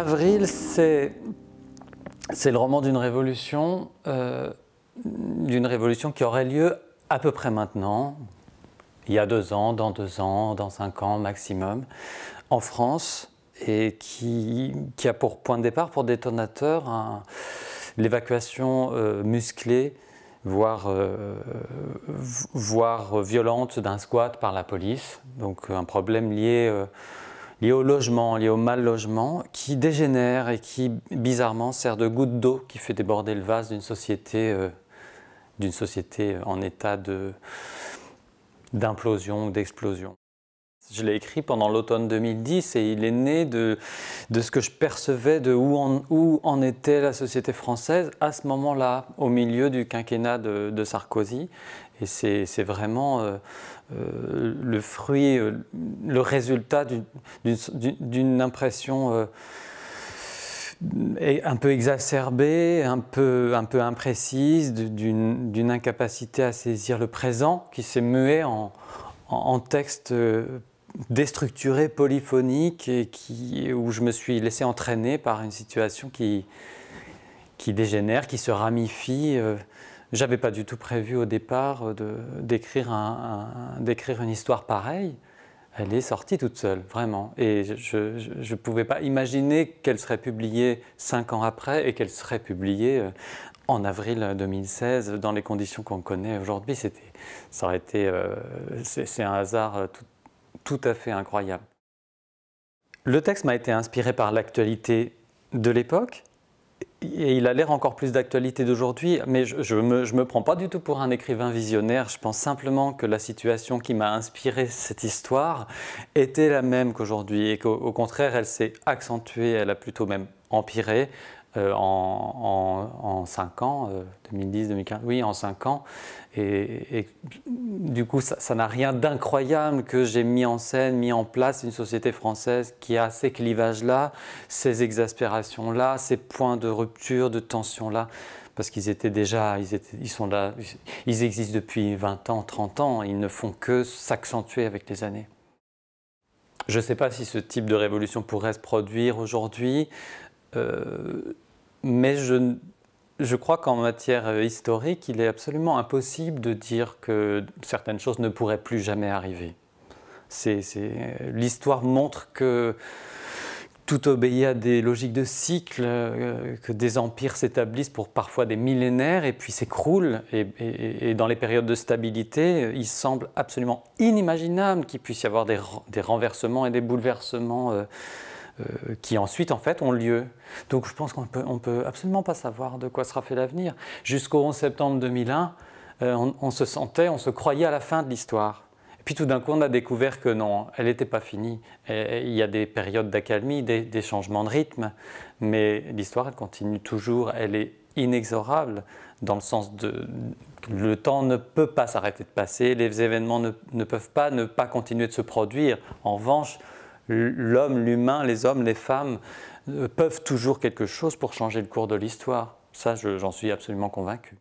Avril, c'est le roman d'une révolution, euh, d'une révolution qui aurait lieu à peu près maintenant, il y a deux ans, dans deux ans, dans cinq ans maximum, en France, et qui, qui a pour point de départ, pour détonateur, l'évacuation euh, musclée, voire, euh, voire violente d'un squat par la police. Donc un problème lié lié au logement, lié au mal logement, qui dégénère et qui, bizarrement, sert de goutte d'eau qui fait déborder le vase d'une société, euh, d'une société en état de, d'implosion ou d'explosion. Je l'ai écrit pendant l'automne 2010 et il est né de, de ce que je percevais de où en, où en, était la société française à ce moment-là, au milieu du quinquennat de, Sarkozy. Et c'est vraiment euh, euh, le fruit, euh, le résultat d'une impression euh, un peu exacerbée, un peu, un peu imprécise, d'une incapacité à saisir le présent qui s'est mué en, texte déstructuré, polyphonique, où je me suis laissé entraîner par une situation qui, qui dégénère, qui se ramifie j'avais pas du tout prévu au départ euh, d'écrire un, une histoire pareille. Elle est sortie toute seule, vraiment. Et je ne pouvais pas imaginer qu'elle serait publiée cinq ans après et qu'elle serait publiée euh, en avril 2016 dans les conditions qu'on connaît aujourd'hui. Euh, c'est un hasard tout, tout à fait incroyable. Le texte m'a été inspiré par l'actualité de l'époque, il a l'air encore plus d'actualité d'aujourd'hui, mais je ne me, prends pas du tout pour un écrivain visionnaire. Je pense simplement que la situation qui m'a inspiré cette histoire était la même qu'aujourd'hui et qu'au contraire, elle s'est accentuée, elle a plutôt même empiré euh, en, en, 5 ans, 2010, euh, 2015, oui, en 5 ans. Et, du coup, ça n'a rien d'incroyable que j'ai mis en scène, mis en place une société française qui a ces clivages-là, ces exaspérations-là, ces points de rupture, de tension-là. Parce qu'ils étaient déjà, ils, ils sont là, ils existent depuis 20 ans, 30 ans, ils ne font que s'accentuer avec les années. Je ne sais pas si ce type de révolution pourrait se produire aujourd'hui. Euh, mais je, je crois qu'en matière euh, historique, il est absolument impossible de dire que certaines choses ne pourraient plus jamais arriver. L'histoire montre que tout obéit à des logiques de cycle, euh, que des empires s'établissent pour parfois des millénaires et puis s'écroulent. Et, dans les périodes de stabilité, il semble absolument inimaginable qu'il puisse y avoir des, des, renversements et des bouleversements. Euh, qui ensuite en fait ont lieu. Donc je pense qu'on peut, peut absolument pas savoir de quoi sera fait l'avenir. Jusqu'au 11 septembre 2001, euh, on, se sentait, on se croyait à la fin de l'histoire. Et puis tout d'un coup, on a découvert que non, elle n'était pas finie. il y a des périodes d'accalmie, des, changements de rythme, mais l'histoire, elle continue toujours, elle est inexorable dans le sens de le temps ne peut pas s'arrêter de passer, les événements ne, peuvent pas ne pas continuer de se produire. En revanche, l'homme, l'humain, les hommes, les femmes euh, peuvent toujours quelque chose pour changer le cours de l'histoire. Ça, j'en suis absolument convaincu.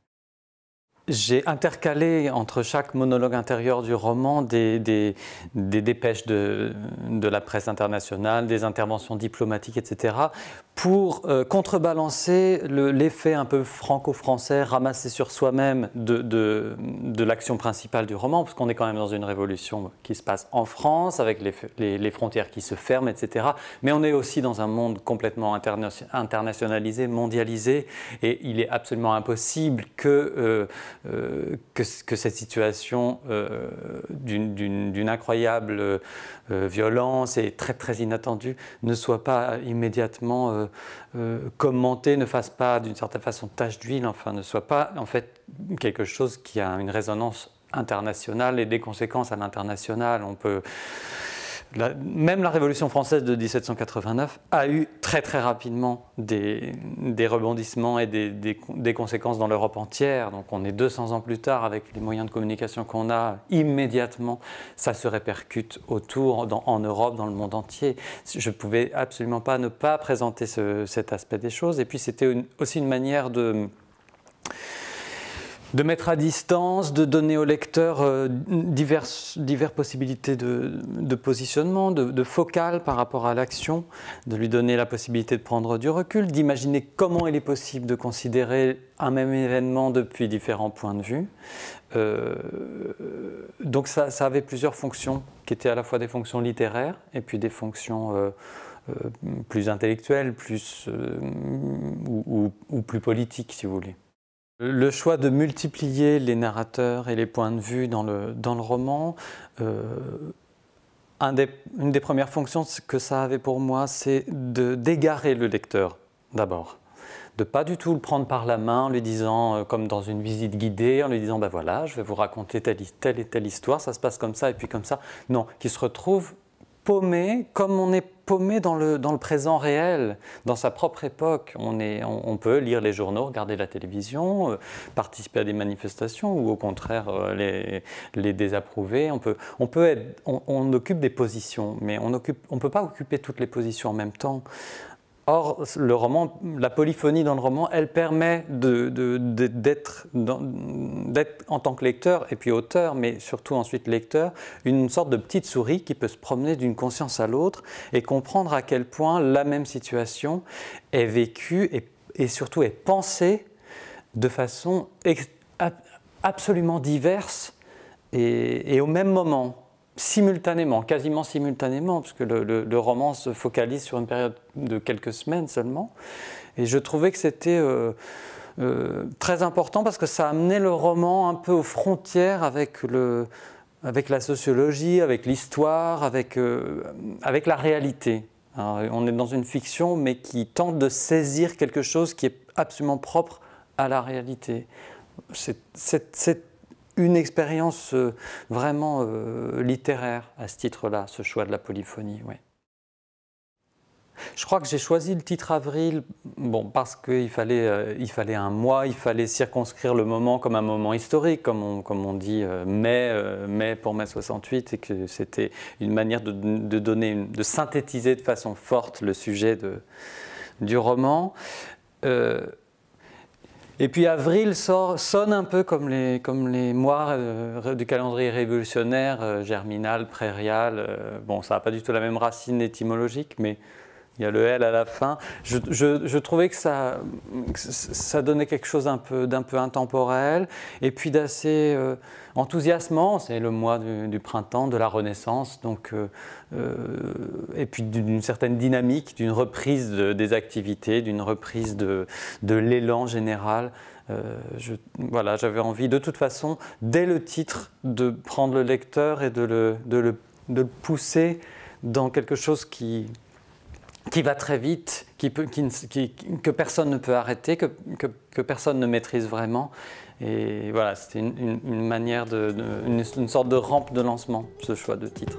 J'ai intercalé entre chaque monologue intérieur du roman des, dépêches de, la presse internationale, des interventions diplomatiques, etc., pour euh, contrebalancer l'effet un peu franco-français ramassé sur soi-même de, l'action principale du roman, parce qu'on est quand même dans une révolution qui se passe en France, avec les, frontières qui se ferment, etc. Mais on est aussi dans un monde complètement internationalisé, mondialisé, et il est absolument impossible que, euh, euh, que, cette situation d'une incroyable violence et très très inattendue ne soit pas immédiatement euh, commenter ne fasse pas d'une certaine façon tache d'huile, enfin ne soit pas en fait quelque chose qui a une résonance internationale et des conséquences à l'international. On peut même la Révolution française de 1789 a eu très très rapidement des, rebondissements et des, conséquences dans l'Europe entière. Donc on est 200 ans plus tard avec les moyens de communication qu'on a, immédiatement ça se répercute autour en Europe, dans le monde entier. Je ne pouvais absolument pas ne pas présenter cet aspect des choses. Et puis c'était aussi une manière de de mettre à distance, de donner au lecteur euh, diverses, possibilités de, positionnement, de, focal par rapport à l'action, de lui donner la possibilité de prendre du recul, d'imaginer comment il est possible de considérer un même événement depuis différents points de vue. Euh, donc ça, ça, avait plusieurs fonctions, qui étaient à la fois des fonctions littéraires et puis des fonctions... Euh, plus intellectuelles, plus, ou plus politiques, si vous voulez. Le choix de multiplier les narrateurs et les points de vue dans le, dans le roman, euh, une des premières fonctions que ça avait pour moi, c'est de d'égarer le lecteur d'abord de pas du tout le prendre par la main en lui disant, euh, comme dans une visite guidée, en lui disant, ben voilà, je vais vous raconter telle, telle et telle histoire, ça se passe comme ça et puis comme ça. Non, qu'il se retrouve paumé comme on est paumé dans le, dans le présent réel, dans sa propre époque. On, est, on, peut lire les journaux, regarder la télévision, euh, participer à des manifestations ou au contraire euh, les, les, désapprouver. On, peut, on, peut être, on, occupe des positions, mais on ne on peut pas occuper toutes les positions en même temps. Or, la polyphonie dans le roman, elle permet d'être, en tant que lecteur et puis auteur, mais surtout ensuite lecteur, une sorte de petite souris qui peut se promener d'une conscience à l'autre et comprendre à quel point la même situation est vécue et, surtout est pensée de façon absolument diverse et au même moment simultanément, quasiment simultanément, puisque le, le, roman se focalise sur une période de quelques semaines seulement. Et je trouvais que c'était euh, euh, très important parce que ça amenait le roman un peu aux frontières avec, le, avec la sociologie, avec l'histoire, avec, euh, avec la réalité. on est dans une fiction, mais qui tente de saisir quelque chose qui est absolument propre à la réalité. C'est une expérience euh, vraiment euh, littéraire à ce titre-là, ce choix de la polyphonie. Oui. Je crois que j'ai choisi le titre avril, bon, parce qu'il fallait, euh, il fallait un mois, il fallait circonscrire le moment comme un moment historique, comme on, dit mai, mai pour mai 68, et que c'était une manière de, donner, de synthétiser de façon forte le sujet du roman. Et puis avril sonne un peu comme les, comme mois euh, du calendrier révolutionnaire, euh, germinal, prairial. Euh, bon, ça n'a pas du tout la même racine étymologique, mais il y a le L à la fin. Je, trouvais que ça, ça donnait quelque chose d'un peu, peu intemporel et puis d'assez euh, enthousiasmant. C'est le mois du, printemps, de la Renaissance, donc, euh, euh, et puis d'une certaine dynamique, d'une reprise des activités, d'une reprise de, l'élan général. voilà, j'avais envie de toute façon, dès le titre, de prendre le lecteur et de de de le pousser dans quelque chose qui, qui va très vite, que personne ne peut arrêter, que, personne ne maîtrise vraiment. Et voilà, c'était une, manière, une sorte de rampe de lancement, ce choix de titre.